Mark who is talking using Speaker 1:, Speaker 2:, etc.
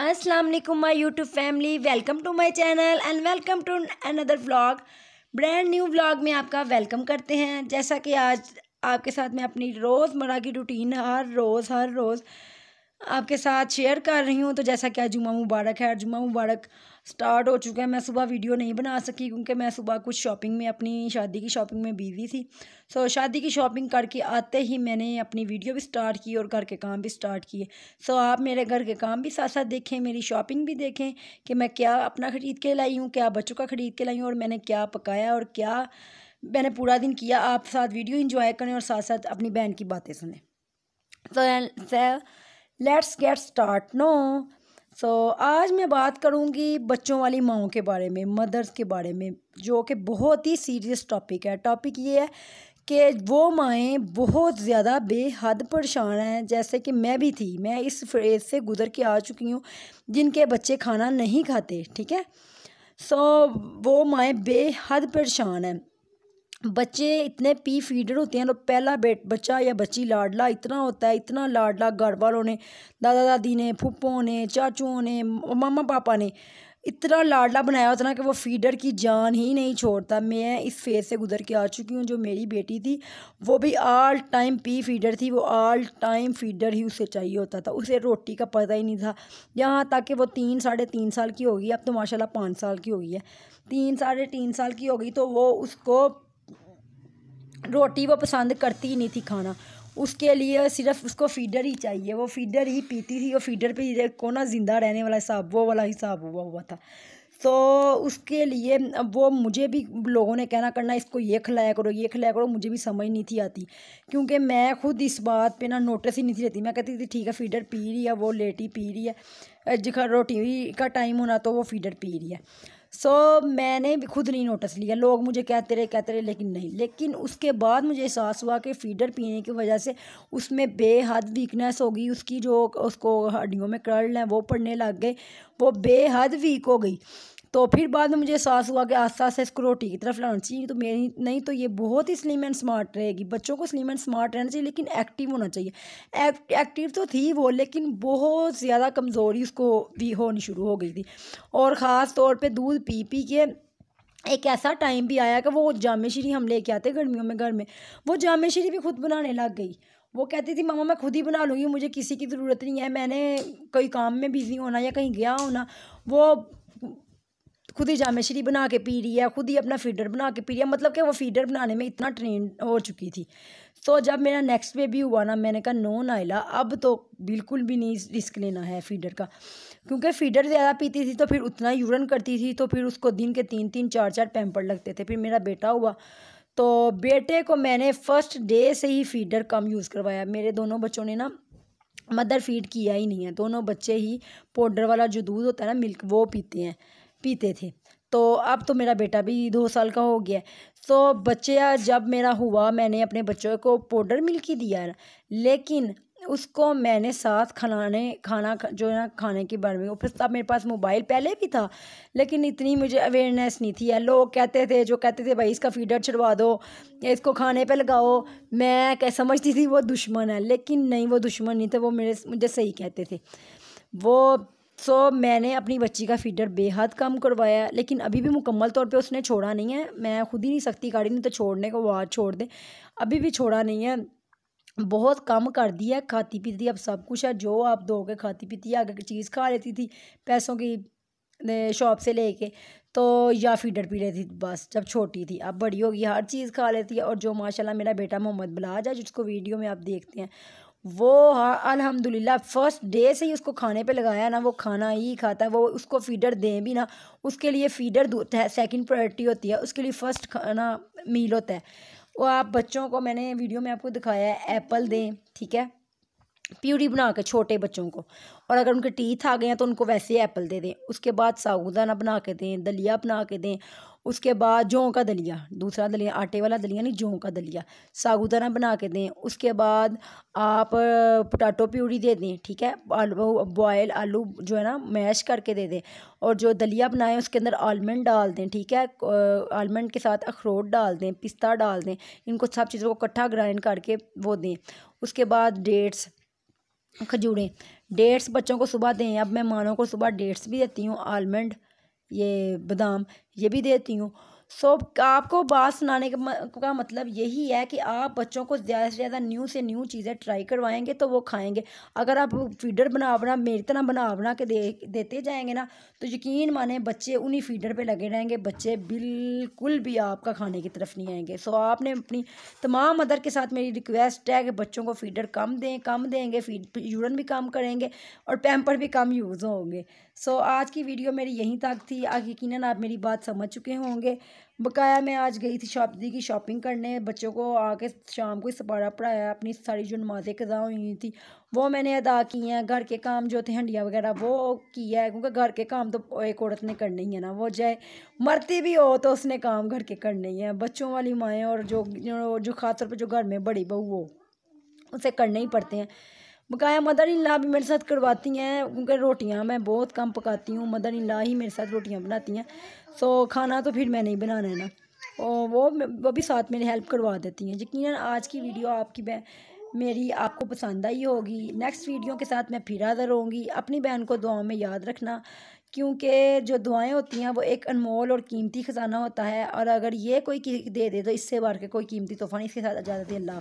Speaker 1: अस्सलाम वालेकुम my YouTube family welcome to my channel and welcome to another vlog brand new vlog में आपका welcome करते हैं जैसा कि आज आपके साथ मैं अपनी रोज़मर्रा की रूटीन हर रोज़ हर रोज़ आपके साथ शेयर कर रही हूँ तो जैसा कि जुमा मुबारक है जुमा मुबारक स्टार्ट हो चुका है मैं सुबह वीडियो नहीं बना सकी क्योंकि मैं सुबह कुछ शॉपिंग में अपनी शादी की शॉपिंग में बिजी थी सो so, शादी की शॉपिंग करके आते ही मैंने अपनी वीडियो भी स्टार्ट की और घर के काम भी स्टार्ट किए सो so, आप मेरे घर के काम भी साथ साथ देखें मेरी शॉपिंग भी देखें कि मैं क्या अपना ख़रीद के लाई हूँ क्या बच्चों का ख़रीद के लाई हूँ और मैंने क्या पकाया और क्या मैंने पूरा दिन किया आप साथ वीडियो इंजॉय करें और साथ साथ अपनी बहन की बातें सुने तो let's get start no so आज मैं बात करूँगी बच्चों वाली माओ के बारे में मदर्स के बारे में जो कि बहुत ही सीरियस टॉपिक है टॉपिक ये है कि वो माएँ बहुत ज़्यादा बेहद परेशान हैं जैसे कि मैं भी थी मैं इस फ्रेज से गुजर के आ चुकी हूँ जिनके बच्चे खाना नहीं खाते ठीक है सो so, वो माएँ बेहद परेशान हैं बच्चे इतने पी फीडर होते हैं तो पहला बेट बच्चा या बच्ची लाडला इतना होता है इतना लाडला घर वालों ने दादा दादी ने फूपों ने चाचुओं ने मामा पापा ने इतना लाडला बनाया होता ना कि वो फीडर की जान ही नहीं छोड़ता मैं इस फेज से गुजर के आ चुकी हूँ जो मेरी बेटी थी वो भी आल टाइम पी फीडर थी वो आल टाइम फीडर ही उसे चाहिए होता था उसे रोटी का पता ही नहीं था यहाँ तक कि वो तीन साढ़े तीन साल की होगी अब तो माशाल्लाह पाँच साल की होगी है तीन साढ़े तीन साल की होगी तो वो उसको रोटी वो पसंद करती ही नहीं थी खाना उसके लिए सिर्फ उसको फीडर ही चाहिए वो फीडर ही पीती थी वो फीडर पर ही देखो ना ज़िंदा रहने वाला हिसाब वो वाला हिसाब हुआ हुआ था तो उसके लिए वो मुझे भी लोगों ने कहना करना इसको ये खिलाया करो ये खिलाया करो मुझे भी समझ नहीं थी आती क्योंकि मैं खुद इस बात पे ना नोटिस ही नहीं थी रहती मैं कहती थी ठीक है फीडर पी रही है वो लेटी पी रही है जिखा रोटी का टाइम होना तो वो फीडर पी रही है सो so, मैंने भी खुद नहीं नोटिस लिया लोग मुझे कहते रहे कहते रहे लेकिन नहीं लेकिन उसके बाद मुझे एहसास हुआ कि फीडर पीने की वजह से उसमें बेहद वीकनेस होगी उसकी जो उसको हड्डियों में कर्ल हैं वो पड़ने लग गए वो बेहद वीक हो गई तो फिर बाद में मुझे एहसास हुआ कि आस्ता आस्ता इसको रोटी की तरफ लाना चाहिए तो मेरी नहीं तो ये बहुत ही स्लिम एंड स्मार्ट रहेगी बच्चों को स्लिम एंड स्मार्ट रहना चाहिए लेकिन एक्टिव होना चाहिए एक्टिव तो थी वो लेकिन बहुत ज़्यादा कमज़ोरी उसको भी होनी शुरू हो गई थी और ख़ास तौर पर दूध पी पी के एक ऐसा टाइम भी आया कि वो जामे श्री हम लेके आते गर्मियों में घर में वो जामे श्री भी खुद बनाने लग गई वो कहती थी मामा मैं खुद ही बना लूँगी मुझे किसी की ज़रूरत नहीं है मैंने कोई काम में बिज़ी होना या कहीं गया होना वो खुद ही जामे बना के पी रही है खुद ही अपना फीडर बना के पी रही है मतलब कि वो फीडर बनाने में इतना ट्रेन हो चुकी थी तो जब मेरा नेक्स्ट बेबी हुआ ना मैंने कहा नो नाइला अब तो बिल्कुल भी नहीं रिस्क लेना है फीडर का क्योंकि फीडर ज़्यादा पीती थी तो फिर उतना यूरन करती थी तो फिर उसको दिन के तीन तीन चार चार पैम्पर लगते थे फिर मेरा बेटा हुआ तो बेटे को मैंने फ़र्स्ट डे से ही फीडर कम यूज़ करवाया मेरे दोनों बच्चों ने ना मदर फीड किया ही नहीं है दोनों बच्चे ही पाउडर वाला जो दूध होता है ना मिल्क वो पीते हैं पीते थे तो अब तो मेरा बेटा भी दो साल का हो गया तो बच्चा जब मेरा हुआ मैंने अपने बच्चों को पाउडर मिल्क ही दिया लेकिन उसको मैंने साथ खाने खाना जो है ना खाने के बारे में फिर तब मेरे पास मोबाइल पहले भी था लेकिन इतनी मुझे अवेयरनेस नहीं थी या लोग कहते थे जो कहते थे भाई इसका फीडर छुड़वा दो या इसको खाने पे लगाओ मैं क्या समझती थी वो दुश्मन है लेकिन नहीं वो दुश्मन नहीं थे वो मेरे मुझे सही कहते थे वो सो so, मैंने अपनी बच्ची का फीडर बेहद कम करवाया है लेकिन अभी भी मुकम्मल तौर पे उसने छोड़ा नहीं है मैं खुद ही नहीं सकती गाड़ी नहीं तो छोड़ने को वहाँ छोड़ दे अभी भी छोड़ा नहीं है बहुत कम कर दी है खाती पीती अब सब कुछ है जो आप दोगे खाती पीती आगे चीज़ खा लेती थी पैसों की शॉप से लेके तो या फीडर पी लेती बस जब छोटी थी अब बड़ी होगी हर चीज़ खा लेती है और जो माशाल्लाह मेरा बेटा मोहम्मद बलाज है जिसको वीडियो में आप देखते हैं वो हाँ, अलहमदिल्ला फ़र्स्ट डे से ही उसको खाने पे लगाया ना वो खाना ही खाता है वो उसको फीडर दें भी ना उसके लिए फीडर सेकंड प्रायोरिटी होती है उसके लिए फ़र्स्ट खाना मील होता है वो आप बच्चों को मैंने वीडियो में आपको दिखाया है एप्पल दें ठीक है प्यूरी बना के छोटे बच्चों को और अगर उनके टीथ आ गए हैं तो उनको वैसे ही एप्पल दे दें उसके बाद सागुदाना बना के दें दलिया बना के दें उसके बाद जौ का दलिया दूसरा दलिया आटे वाला दलिया नहीं जौ का दलिया सागुदाना बना के दें उसके बाद आप पोटाटो प्यूरी दे दें ठीक है आलू बॉयल आलू जो है ना मैश करके दे दें और जो दलिया बनाएं उसके अंदर आलमंड डाल दें ठीक है आलमंड के साथ अखरोट डाल दें पिस्ता डाल दें इनको सब चीज़ों को इकट्ठा ग्राइंड करके वो दें उसके बाद डेट्स खजूरें डेट्स बच्चों को सुबह दें अब मेहमानों को सुबह डेट्स भी देती हूँ आलमंड ये बादाम ये भी देती हूँ सो so, आपको बात सुनाने का मतलब यही है कि आप बच्चों को ज़्यादा से ज़्यादा न्यू से न्यू चीज़ें ट्राई करवाएंगे तो वो खाएंगे अगर आप फीडर बना बना मेरी तरह बना बना के दे देते जाएंगे ना तो यकीन माने बच्चे उन्हीं फीडर पे लगे रहेंगे बच्चे बिल्कुल भी आपका खाने की तरफ नहीं आएंगे सो so, आपने अपनी तमाम मदर के साथ मेरी रिक्वेस्ट है कि बच्चों को फीडर कम दें कम देंगे फीड यूरन भी कम करेंगे और पैम्पर भी कम यूज़ होंगे सो so, आज की वीडियो मेरी यहीं तक थी आप यकीन आप मेरी बात समझ चुके होंगे बकाया मैं आज गई थी शॉप की शॉपिंग करने बच्चों को आके शाम को सपारा पढ़ाया अपनी सारी जो नमाज़ें कदा हुई थी वो मैंने अदा की हैं घर के काम जो थे हंडिया वगैरह वो किया है क्योंकि घर के काम तो एक औरत ने करने ही है ना वो चाहे मरती भी हो तो उसने काम घर के करने ही है बच्चों वाली माएँ और जो जो खासतौर पर जो घर में बड़ी बहू हो उसे करने ही पड़ते हैं बकाया मदर इन ला भी मेरे साथ करवाती हैं क्योंकि रोटियां मैं बहुत कम पकाती हूँ मदर इन ला ही मेरे साथ रोटियां बनाती हैं सो खाना तो फिर मैं नहीं बनाना है ना और वो वो भी साथ मेरी हेल्प करवा देती हैं यकीन आज की वीडियो आपकी मैं मेरी आपको पसंद आई होगी नेक्स्ट वीडियो के साथ मैं फिर आदर होंगी अपनी बहन को दुआओं में याद रखना क्योंकि जो दुआएं होती हैं वो एक अनमोल और कीमती ख़जाना होता है और अगर ये कोई दे दे तो इससे बढ़ के कोई कीमती तोहफ़ा नहीं इसके साथ ज़्यादा अल्लाह